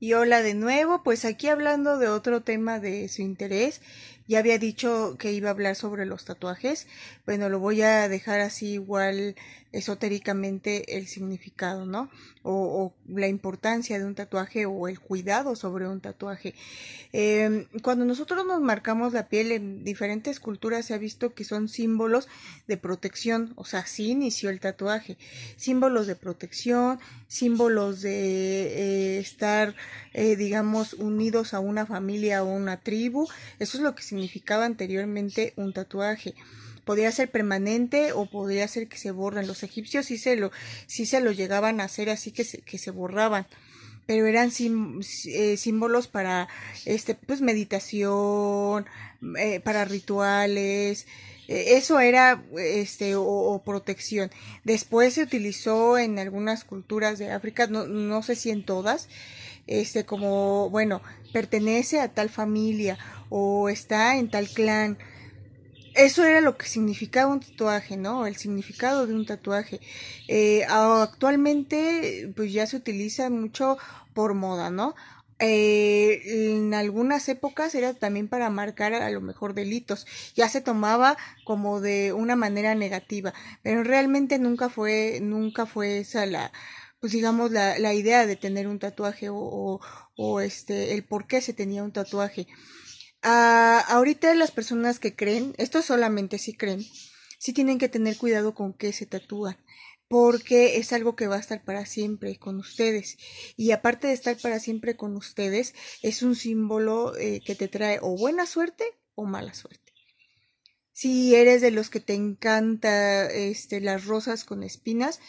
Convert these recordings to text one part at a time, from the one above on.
Y hola de nuevo, pues aquí hablando de otro tema de su interés ya había dicho que iba a hablar sobre los tatuajes. Bueno, lo voy a dejar así igual esotéricamente el significado, ¿no? O, la importancia de un tatuaje o el cuidado sobre un tatuaje. Eh, cuando nosotros nos marcamos la piel en diferentes culturas se ha visto que son símbolos de protección, o sea, así inició el tatuaje. Símbolos de protección, símbolos de eh, estar, eh, digamos, unidos a una familia o una tribu. Eso es lo que significaba anteriormente un tatuaje. Podría ser permanente o podría ser que se borran. Los egipcios sí se lo, se lo llegaban a hacer así que se, que se borraban pero eran eh, símbolos para este pues meditación eh, para rituales eh, eso era este o, protección. Después se utilizó en algunas culturas de África, no, no sé si en todas, este como bueno, pertenece a tal familia o está en tal clan. Eso era lo que significaba un tatuaje, ¿no? El significado de un tatuaje. Eh, actualmente, pues ya se utiliza mucho por moda, ¿no? eh, en algunas épocas era también para marcar a lo mejor delitos, ya se tomaba como de una manera negativa, pero realmente nunca fue, nunca fue esa la, pues digamos la, la idea de tener un tatuaje o, o, este, el por qué se tenía un tatuaje. Ah, ahorita las personas que creen, esto solamente si creen, sí tienen que tener cuidado con qué se tatúan porque es algo que va a estar para siempre con ustedes. Y aparte de estar para siempre con ustedes, es un símbolo eh, que te trae o buena suerte o mala suerte. Si eres de los que te encanta este, las rosas con espinas,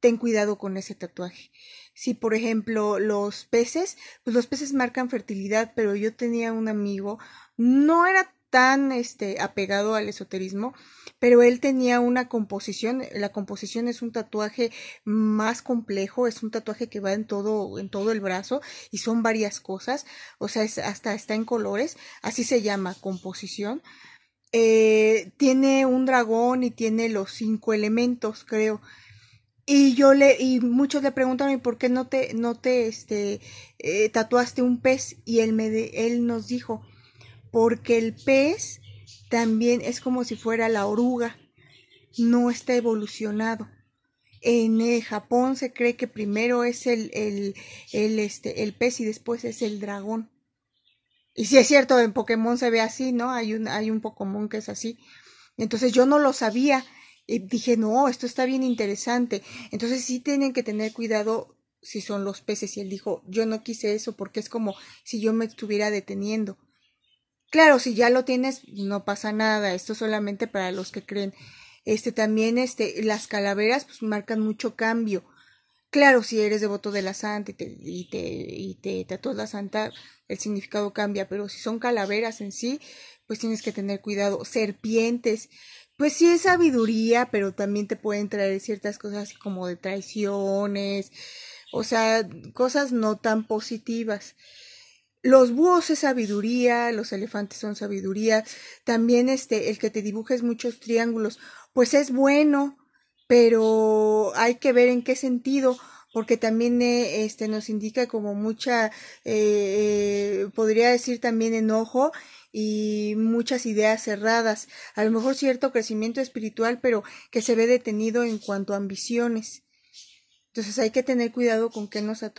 ten cuidado con ese tatuaje. Si, por ejemplo, los peces, pues los peces marcan fertilidad, pero yo tenía un amigo, no era tan este, apegado al esoterismo, pero él tenía una composición, la composición es un tatuaje más complejo, es un tatuaje que va en todo, en todo el brazo y son varias cosas, o sea, es, hasta está en colores, así se llama composición. Eh, tiene un dragón y tiene los cinco elementos, creo. Y yo le, y muchos le preguntaron, ¿y por qué no te, no te, este, eh, tatuaste un pez? Y él me, él nos dijo, porque el pez también es como si fuera la oruga, no está evolucionado. En eh, Japón se cree que primero es el, el, el, este, el pez y después es el dragón. Y si sí es cierto, en Pokémon se ve así, ¿no? Hay un, hay un Pokémon que es así. Entonces yo no lo sabía. Y dije, no, esto está bien interesante. Entonces sí tienen que tener cuidado si son los peces. Y él dijo, yo no quise eso porque es como si yo me estuviera deteniendo. Claro, si ya lo tienes, no pasa nada. Esto solamente para los que creen. Este también, este, las calaveras, pues marcan mucho cambio. Claro, si eres devoto de la santa y te, y te, y te la santa, el significado cambia. Pero si son calaveras en sí, pues tienes que tener cuidado. Serpientes, pues sí es sabiduría, pero también te pueden traer ciertas cosas como de traiciones, o sea, cosas no tan positivas. Los búhos es sabiduría, los elefantes son sabiduría. También este, el que te dibujes muchos triángulos, pues es bueno, pero hay que ver en qué sentido, porque también eh, este, nos indica como mucha, eh, eh, podría decir también enojo y muchas ideas cerradas. A lo mejor cierto crecimiento espiritual, pero que se ve detenido en cuanto a ambiciones. Entonces hay que tener cuidado con que nos atuamos.